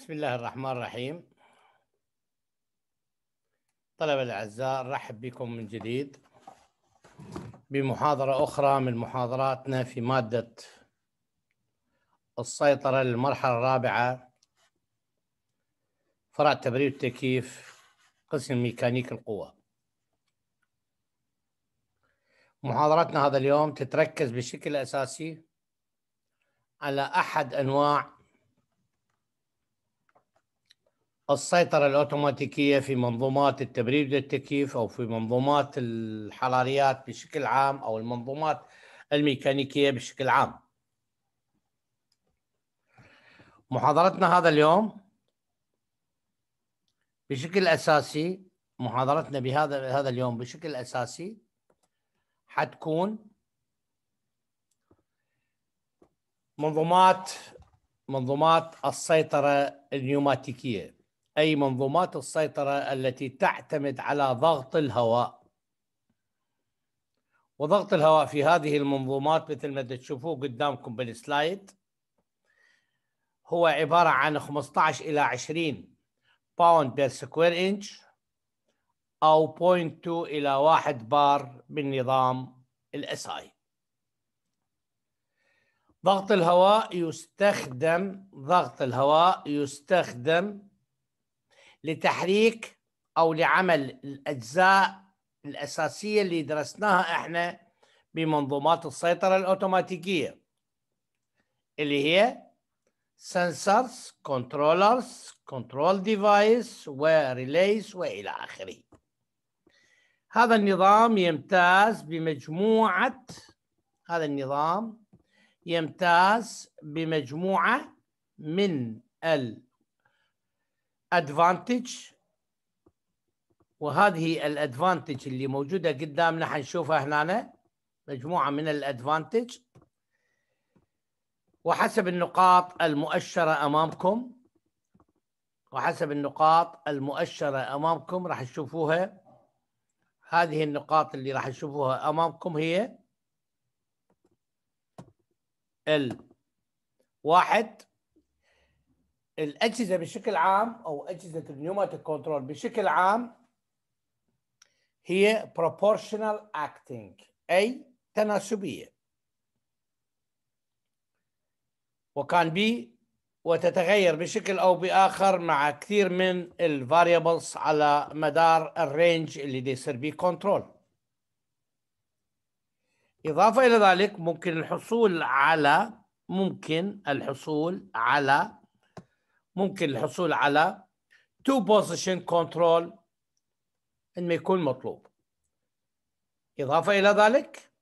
بسم الله الرحمن الرحيم طلبة الأعزاء رحب بكم من جديد بمحاضرة أخرى من محاضراتنا في مادة السيطرة للمرحلة الرابعة فرع تبريد التكييف قسم ميكانيك القوى محاضرتنا هذا اليوم تتركز بشكل أساسي على أحد أنواع السيطرة الأوتوماتيكية في منظومات التبريد والتكييف أو في منظومات الحراريات بشكل عام أو المنظومات الميكانيكية بشكل عام محاضرتنا هذا اليوم بشكل أساسي محاضرتنا بهذا هذا اليوم بشكل أساسي حتكون منظومات منظومات السيطرة النيوماتيكية أي منظومات السيطرة التي تعتمد على ضغط الهواء وضغط الهواء في هذه المنظومات مثل ما تشوفوه قدامكم بالسلايد هو عبارة عن 15 إلى 20 باوند بير سكوير إنش أو 0.2 إلى 1 بار بالنظام اي ضغط الهواء يستخدم ضغط الهواء يستخدم لتحريك او لعمل الاجزاء الاساسيه اللي درسناها احنا بمنظومات السيطره الاوتوماتيكيه اللي هي سنسرز كنترولرز كنترول ديفايس وريليس والى اخره. هذا النظام يمتاز بمجموعه هذا النظام يمتاز بمجموعه من ال ادفانتج وهذه الادفانتج اللي موجوده قدامنا حنشوفها هنا مجموعه من الادفانتج وحسب النقاط المؤشره امامكم وحسب النقاط المؤشره امامكم راح تشوفوها هذه النقاط اللي راح تشوفوها امامكم هي ال 1 الاجهزه بشكل عام او اجهزه النيوماتيك كنترول بشكل عام هي proportional acting اي تناسبيه وكان بي وتتغير بشكل او باخر مع كثير من الفاريبلز على مدار الرينج اللي يصير بيه كنترول اضافه الى ذلك ممكن الحصول على ممكن الحصول على ممكن الحصول على تو بوزيشن كنترول انه يكون مطلوب إضافة إلى ذلك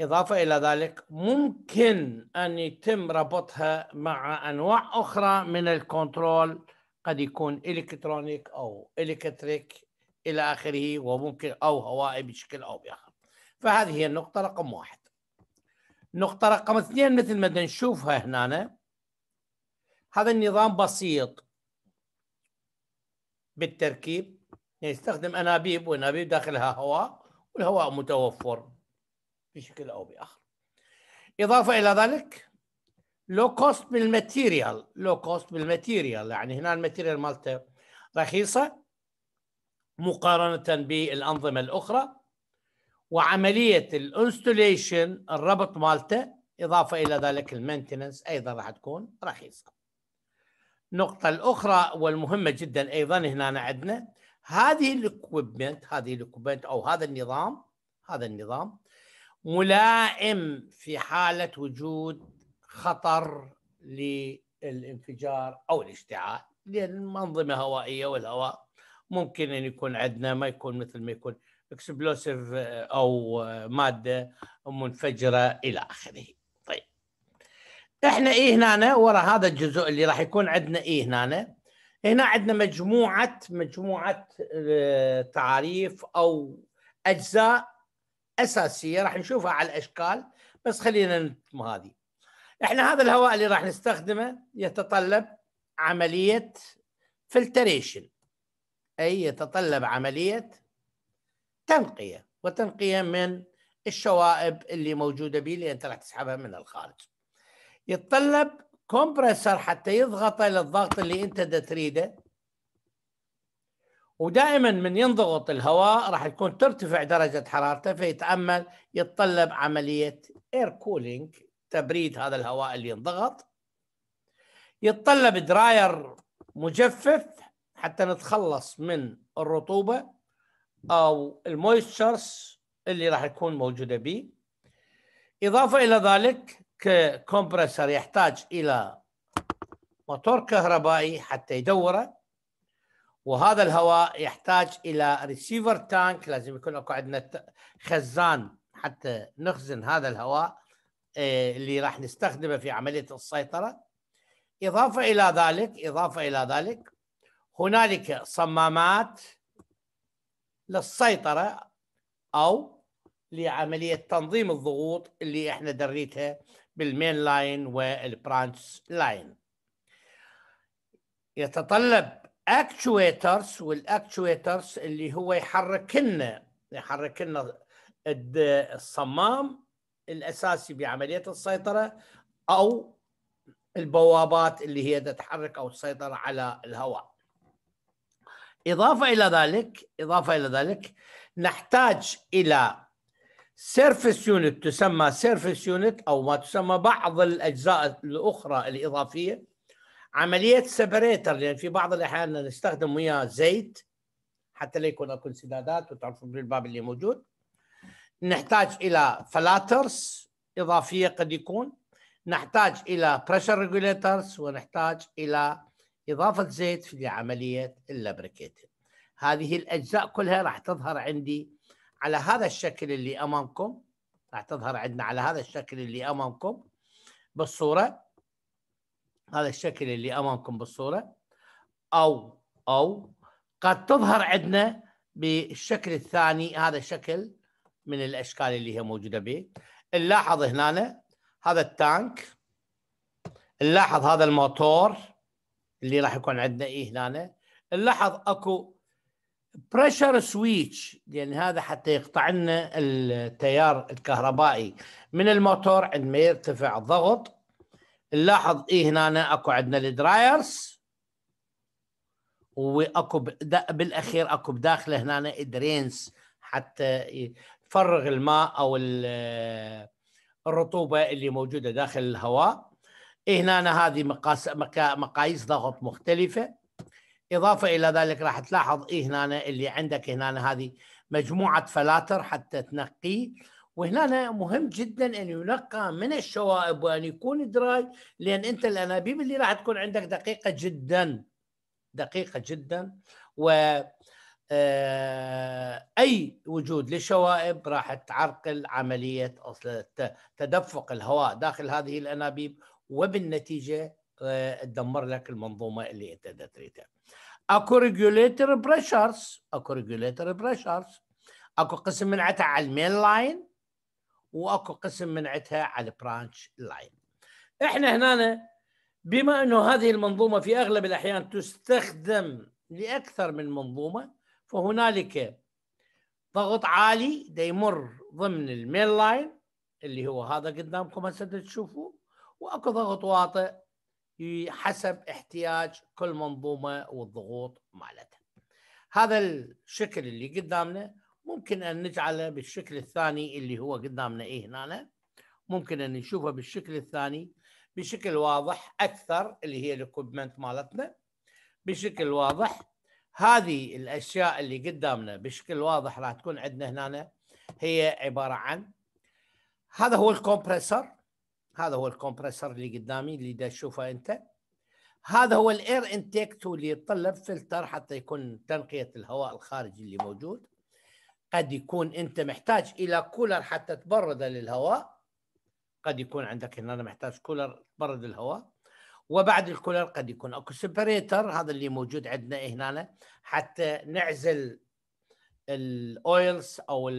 إضافة إلى ذلك ممكن أن يتم ربطها مع أنواع أخرى من الكنترول قد يكون إلكترونيك أو إلكتريك إلى آخره وممكن أو هوائي بشكل أو بآخر فهذه هي النقطة رقم واحد نقطة رقم اثنين مثل ما نشوفها هنا هذا النظام بسيط بالتركيب يعني يستخدم انابيب وانابيب داخلها هواء والهواء متوفر بشكل او باخر اضافه الى ذلك لو كوست بالماتيريال لو كوست بالماتيريال يعني هنا الماتيريال مالته رخيصه مقارنه بالانظمه الاخرى وعمليه الانستوليشن الربط مالته اضافه الى ذلك المينتننس ايضا راح تكون رخيصه النقطة الأخرى والمهمة جدا أيضا هنا عندنا هذه الاكويبمنت هذه الاكويبمنت أو هذا النظام هذا النظام ملائم في حالة وجود خطر للانفجار أو الاشتعال لأن المنظمة هوائية والهواء ممكن أن يكون عندنا ما يكون مثل ما يكون اكسبلوسيف أو مادة منفجرة إلى آخره احنا ايه هنا ورا هذا الجزء اللي راح يكون عندنا ايه هنا هنا عندنا مجموعه مجموعه آه، تعاريف او اجزاء اساسيه راح نشوفها على الاشكال بس خلينا نتم هذه احنا هذا الهواء اللي راح نستخدمه يتطلب عمليه فلتريشن اي يتطلب عمليه تنقيه وتنقيه من الشوائب اللي موجوده به اللي انت راح تسحبها من الخارج يتطلب كومبرسر حتى يضغطه للضغط اللي انت دا تريده ودائما من ينضغط الهواء راح تكون ترتفع درجه حرارته فيتامل يتطلب عمليه اير كولينج تبريد هذا الهواء اللي ينضغط يتطلب دراير مجفف حتى نتخلص من الرطوبه او المويستشرز اللي راح تكون موجوده به اضافه الى ذلك كومبرسر يحتاج الى موتور كهربائي حتى يدوره وهذا الهواء يحتاج الى ريسيفر تانك لازم يكون اكو عندنا خزان حتى نخزن هذا الهواء آه، اللي راح نستخدمه في عمليه السيطره اضافه الى ذلك اضافه الى ذلك هنالك صمامات للسيطره او لعمليه تنظيم الضغوط اللي احنا دريتها بالمين لاين والبرانش لاين يتطلب اكتويترز والاكتويترز اللي هو يحرك لنا يحرك لنا الصمام الاساسي بعمليه السيطره او البوابات اللي هي تتحرك او تسيطر على الهواء. اضافه الى ذلك اضافه الى ذلك نحتاج الى سيرفس يونت تسمى سيرفس يونت او ما تسمى بعض الاجزاء الاخرى الاضافيه عمليه سبريتر لان في بعض الاحيان نستخدم وياه زيت حتى لا يكون اكو انسدادات وتعرفون بالباب اللي موجود نحتاج الى فلاترز اضافيه قد يكون نحتاج الى بريشر ريجوليترز ونحتاج الى اضافه زيت في عمليه اللبريكيتنج هذه الاجزاء كلها راح تظهر عندي على هذا الشكل اللي امامكم راح تظهر عندنا على هذا الشكل اللي امامكم بالصوره هذا الشكل اللي امامكم بالصوره او او قد تظهر عندنا بالشكل الثاني هذا شكل من الاشكال اللي هي موجوده به نلاحظ هنا هذا التانك نلاحظ هذا الموتور اللي راح يكون عندنا ايه هنا نلاحظ اكو بريشر سويتش يعني هذا حتى يقطع لنا التيار الكهربائي من الموتور عندما يرتفع الضغط نلاحظ ايه هنا اكو عندنا الدرايرز واكو بالاخير اكو بداخله هنا درينز حتى يفرغ الماء او الرطوبه اللي موجوده داخل الهواء إيه هنا هذه مقاس مقاييس ضغط مختلفه إضافة إلى ذلك راح تلاحظ إيه هنا اللي عندك هنا هذه مجموعة فلاتر حتى تنقيه وهنا مهم جدا أن ينقى من الشوائب وأن يكون دراي لأن أنت الأنابيب اللي راح تكون عندك دقيقة جدا دقيقة جدا و آه، أي وجود للشوائب راح تعرقل عملية تدفق الهواء داخل هذه الأنابيب وبالنتيجة تدمر لك المنظومه اللي انت تريدها اكو ريجوليتر بريشرز اكو ريجوليتر بريشرز اكو قسم من عتها على المين لاين واكو قسم من عتها على البرانش لاين احنا هنا بما انه هذه المنظومه في اغلب الاحيان تستخدم لاكثر من منظومه فهنالك ضغط عالي دا يمر ضمن المين لاين اللي هو هذا قدامكم هسه تشوفوه واكو ضغط واطئ حسب احتياج كل منظومه والضغوط مالتها. هذا الشكل اللي قدامنا ممكن ان نجعله بالشكل الثاني اللي هو قدامنا ايه هنا ممكن ان نشوفه بالشكل الثاني بشكل واضح اكثر اللي هي الاكوبمنت مالتنا بشكل واضح هذه الاشياء اللي قدامنا بشكل واضح راح تكون عندنا هنا هي عباره عن هذا هو الكمبرسر هذا هو الكمبرسر اللي قدامي اللي دا تشوفه انت هذا هو الاير انتيك تو اللي يتطلب فلتر حتى يكون تنقيه الهواء الخارجي اللي موجود قد يكون انت محتاج الى كولر حتى تبرد للهواء قد يكون عندك هنا محتاج كولر تبرد الهواء وبعد الكولر قد يكون اكو سبريتر هذا اللي موجود عندنا هنا حتى نعزل الاويلز او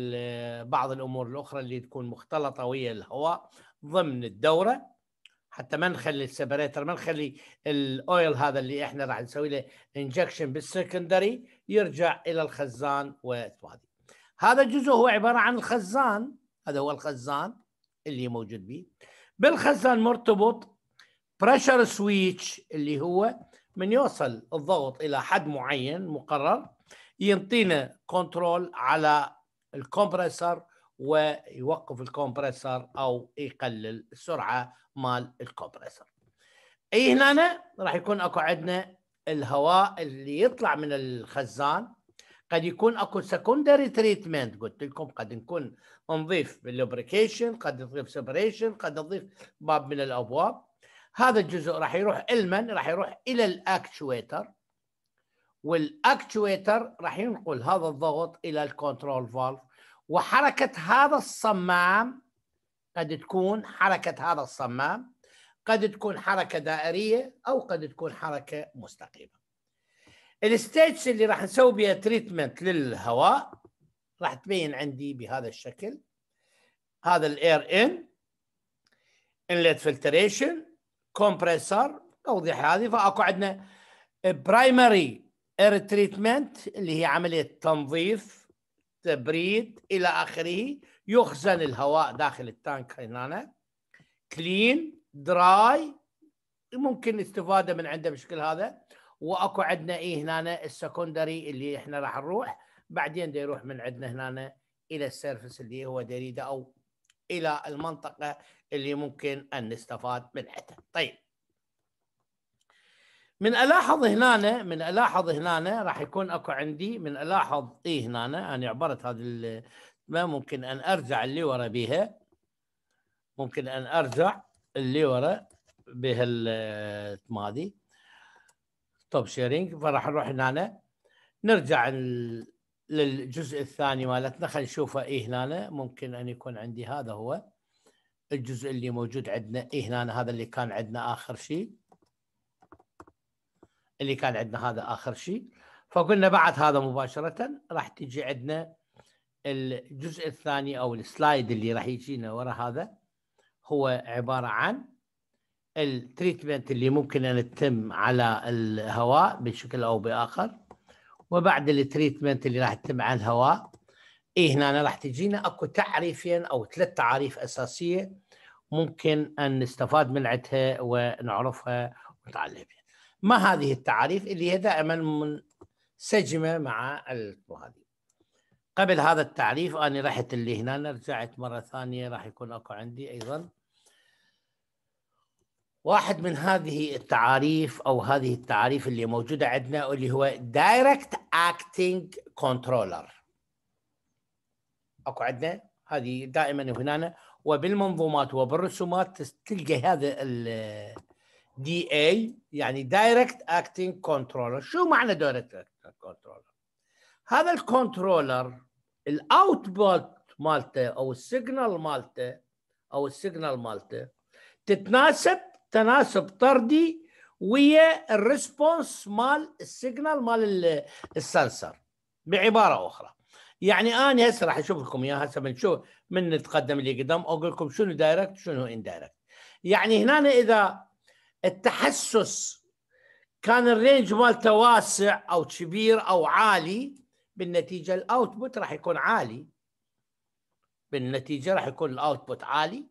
بعض الامور الاخرى اللي تكون مختلطه ويا الهواء ضمن الدوره حتى ما نخلي السبريتر ما نخلي الاويل هذا اللي احنا راح نسوي له انجكشن بالسكندري يرجع الى الخزان وتبادي هذا الجزء هو عباره عن الخزان هذا هو الخزان اللي موجود به بالخزان مرتبط بريشر سويتش اللي هو من يوصل الضغط الى حد معين مقرر ينطينا كنترول على الكمبرسر ويوقف الكومبريسر او يقلل السرعه مال الكومبريسر اي هنا راح يكون اكو عندنا الهواء اللي يطلع من الخزان قد يكون اكو سكندري تريتمنت قلت لكم قد نكون نضيف باللوبريكيشن قد نضيف سبريشن قد نضيف باب من الابواب هذا الجزء راح يروح المن راح يروح الى الاكتويتر والاكتويتر راح ينقل هذا الضغط الى الكنترول فالف وحركة هذا الصمام قد تكون حركة هذا الصمام قد تكون حركة دائرية أو قد تكون حركة مستقيمة الستيتس اللي راح نسوي بها تريتمنت للهواء راح تبين عندي بهذا الشكل هذا الاير ان انلت فلتريشن كومبريسر توضيح هذه فاكو عندنا برايمري اير تريتمنت اللي هي عمليه تنظيف تبريد الى اخره يخزن الهواء داخل التانك هنا كلين دراي ممكن استفاده من عنده بشكل هذا واكو عندنا اي هنا السكندري اللي احنا راح نروح بعدين دا يروح من عندنا هنا الى السيرفس اللي هو دريده او الى المنطقه اللي ممكن ان نستفاد منها طيب من الاحظ هنا من الاحظ هنا راح يكون اكو عندي من الاحظ اي هنا انا يعني عبرت هذه ما ممكن ان ارجع اللي ورا بها ممكن ان ارجع اللي ورا بهالماضي توب شيرنج فراح نروح هنا نرجع للجزء الثاني مالتنا خلينا نشوفه ايه هنا ممكن ان يكون عندي هذا هو الجزء اللي موجود عندنا ايه هنا هذا اللي كان عندنا اخر شيء اللي كان عندنا هذا اخر شيء فقلنا بعد هذا مباشره راح تجي عندنا الجزء الثاني او السلايد اللي راح يجينا ورا هذا هو عباره عن التريتمنت اللي ممكن ان تتم على الهواء بشكل او باخر وبعد التريتمنت اللي راح تتم على الهواء اي هنا راح تجينا اكو تعريفين او ثلاث تعاريف اساسيه ممكن ان نستفاد من عندها ونعرفها ونتعلمها ما هذه التعاريف اللي هي دائما منسجمه مع هذه قبل هذا التعريف انا رحت اللي هنا رجعت مره ثانيه راح يكون اكو عندي ايضا واحد من هذه التعاريف او هذه التعاريف اللي موجوده عندنا اللي هو دايركت اكتنج كنترولر اكو عندنا هذه دائما هنا وبالمنظومات وبالرسومات تلقى هذا دي اي يعني دايركت اكتنج كنترولر شو معنى دايركت اكتنج كنترولر هذا الكنترولر الاوتبوت مالته او السيجنال مالته او السيجنال مالته تتناسب تناسب طردي ويا الريسبونس مال السيجنال مال السنسر بعباره اخرى يعني انا هسه راح اشوف لكم اياها هسه بنشوف من نتقدم اللي قدام اقول لكم شنو دايركت شنو اندايركت يعني هنا اذا التحسس كان الرينج مالته واسع او كبير او عالي بالنتيجه الاوتبوت راح يكون عالي بالنتيجه راح يكون الاوتبوت عالي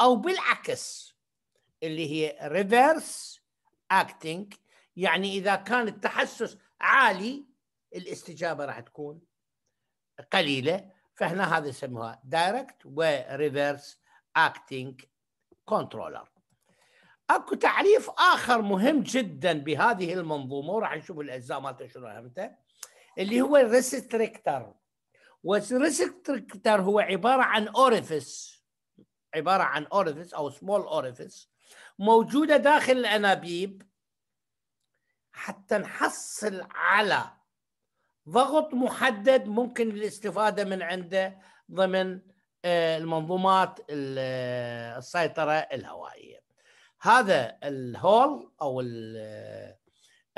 او بالعكس اللي هي ريفرس اكتنج يعني اذا كان التحسس عالي الاستجابه راح تكون قليله فهنا هذا يسموها دايركت وريفرس اكتنج كنترولر اكو تعريف اخر مهم جدا بهذه المنظومه وراح نشوف الاجزاء مالته شنو همته اللي هو الريستريكتر والريستريكتر هو عباره عن اوريفيس عباره عن اوريفيس او سمول اوريفيس موجوده داخل الانابيب حتى نحصل على ضغط محدد ممكن الاستفاده من عنده ضمن آه، المنظومات آه، السيطره الهوائيه. هذا الهول او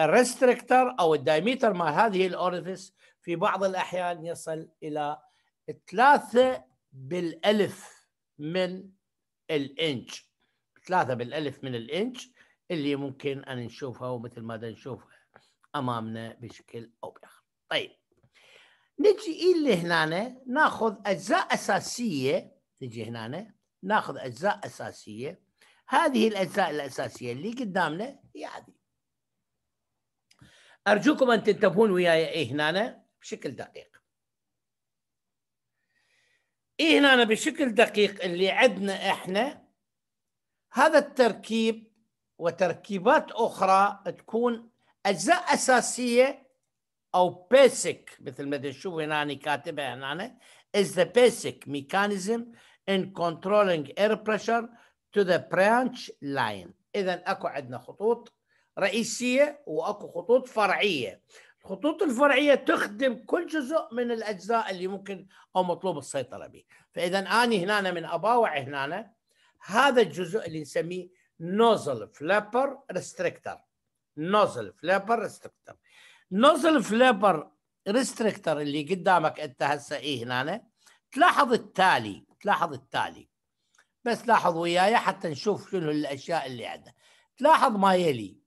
الريستريكتر او الدايميتر مال هذه الاورفيس في بعض الاحيان يصل الى ثلاثة بالالف من الانش ثلاثة بالالف من الانش اللي ممكن ان نشوفها ومثل ما نشوفها امامنا بشكل او باخر طيب نجي الى هنا ناخذ اجزاء اساسيه نجي هنا ناخذ اجزاء اساسيه هذه الأجزاء الأساسية اللي قدامنا هي هذه أرجوكم أن تنتبهون وياي إيه هنا بشكل دقيق إيه هنا بشكل دقيق اللي عندنا إحنا هذا التركيب وتركيبات أخرى تكون أجزاء أساسية أو بيسك مثل ما تشوف هنا أنا كاتبها هنا is the basic mechanism in controlling air pressure to the branch line اذا اكو عندنا خطوط رئيسيه واكو خطوط فرعيه الخطوط الفرعيه تخدم كل جزء من الاجزاء اللي ممكن او مطلوب السيطره به فاذا اني هنا من اباوع هنا هذا الجزء اللي نسميه نوزل فلابر ريستريكتر نوزل فلابر ريستريكتر نوزل فلابر ريستريكتر اللي قدامك انت هسه ايه هنا تلاحظ التالي تلاحظ التالي بس لاحظ وياي حتى نشوف شنو الاشياء اللي عندنا تلاحظ ما يلي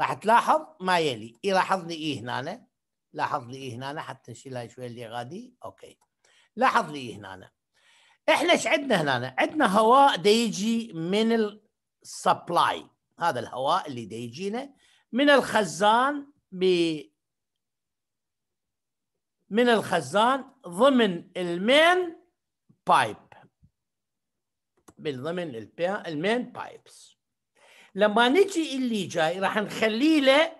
راح تلاحظ ما يلي يلاحظ لي ايه هنا لاحظ لي ايه هنا إيه حتى نشيلها شويه اللي غادي اوكي لاحظ لي ايه هنا احنا ايش عندنا هنا عندنا هواء ديجي من السبلاي هذا الهواء اللي ديجينا من الخزان ب من الخزان ضمن المين بايب بالضمن ضمن المين بايبس لما نجي اللي جاي راح نخليه له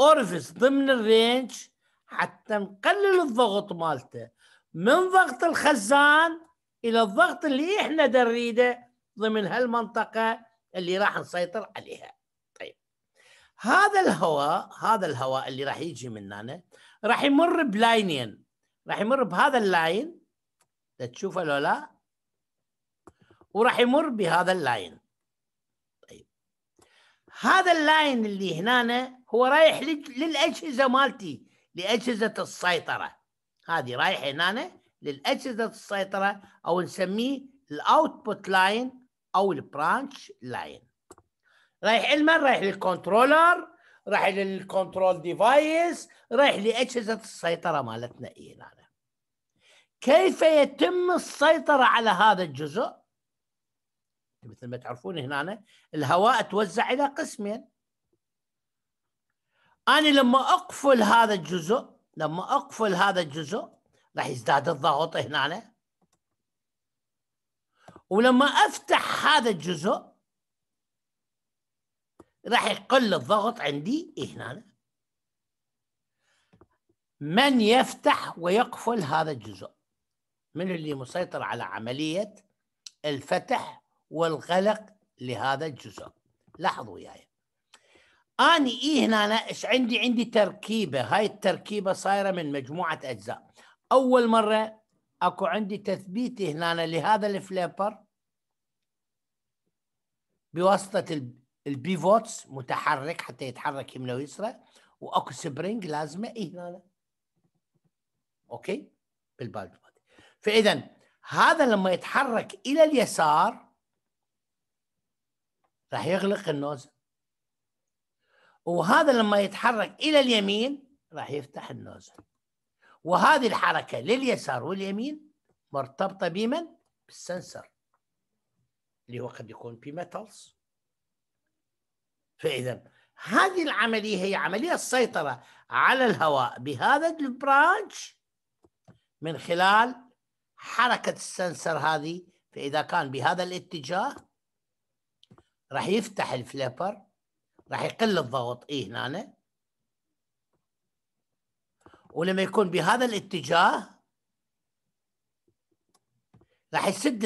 اورفيس ضمن الرينج حتى نقلل الضغط مالته من ضغط الخزان الى الضغط اللي احنا نريده ضمن هالمنطقه اللي راح نسيطر عليها طيب هذا الهواء هذا الهواء اللي راح يجي من هنا راح يمر بلاينين راح يمر بهذا اللاين تشوفه لو لا وراح يمر بهذا اللاين طيب هذا اللاين اللي هنا هو رايح للاجهزه مالتي لاجهزه السيطره هذه رايح هنا للاجهزه السيطره او نسميه الاوتبوت لاين او البرانش لاين رايح المن رايح للكنترولر رايح للكنترول ديفايس رايح لاجهزه السيطره مالتنا إيه هنا كيف يتم السيطره على هذا الجزء مثل ما تعرفون هنا الهواء توزع إلى قسمين أنا لما أقفل هذا الجزء لما أقفل هذا الجزء راح يزداد الضغط هنا ولما أفتح هذا الجزء راح يقل الضغط عندي هنا من يفتح ويقفل هذا الجزء من اللي مسيطر على عملية الفتح والغلق لهذا الجزء لاحظوا وياي يعني. اني اي هنا أنا ايش عندي عندي تركيبه هاي التركيبه صايره من مجموعه اجزاء اول مره اكو عندي تثبيت هنا لهذا الفليبر بواسطه البيفوتس متحرك حتى يتحرك يمنى ويسرى واكو سبرينج لازمه اي هنا اوكي بالبالج فاذا هذا لما يتحرك الى اليسار راح يغلق النوزل وهذا لما يتحرك الى اليمين راح يفتح النوزل وهذه الحركه لليسار واليمين مرتبطه بمن؟ بالسنسر اللي هو قد يكون ميتالز فاذا هذه العمليه هي عمليه السيطره على الهواء بهذا البرانش من خلال حركه السنسر هذه فاذا كان بهذا الاتجاه راح يفتح الفليبر راح يقل الضغط إيه هنا ولما يكون بهذا الاتجاه راح يسد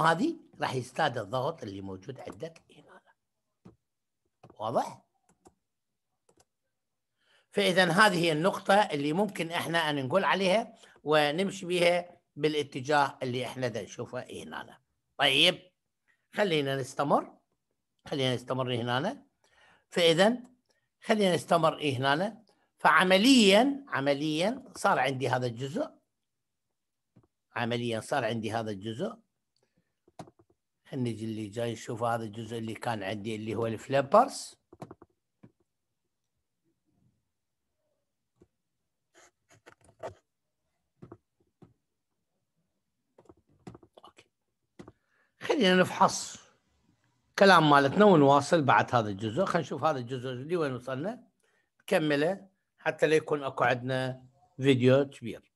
هذه راح يستاد الضغط اللي موجود عندك هنا واضح؟ فاذا هذه هي النقطه اللي ممكن احنا ان نقول عليها ونمشي بها بالاتجاه اللي احنا دا نشوفه هنا طيب خلينا نستمر خلينا نستمر هنا فاذا خلينا نستمر هنا فعمليا عمليا صار عندي هذا الجزء عمليا صار عندي هذا الجزء خلينا نجي اللي جاي نشوف هذا الجزء اللي كان عندي اللي هو الفليبرز خلينا نفحص كلام مالتنا ونواصل بعد هذا الجزء خلينا نشوف هذا الجزء وين وصلنا نكمله حتى لا يكون اكو عندنا فيديو كبير